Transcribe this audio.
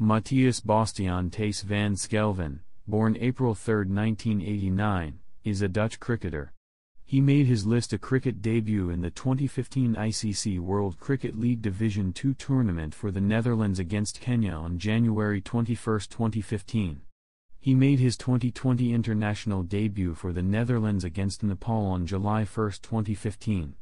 Matthias Bastiaan Tace van Skelven, born April 3, 1989, is a Dutch cricketer. He made his list a cricket debut in the 2015 ICC World Cricket League Division II tournament for the Netherlands against Kenya on January 21, 2015. He made his 2020 international debut for the Netherlands against Nepal on July 1, 2015.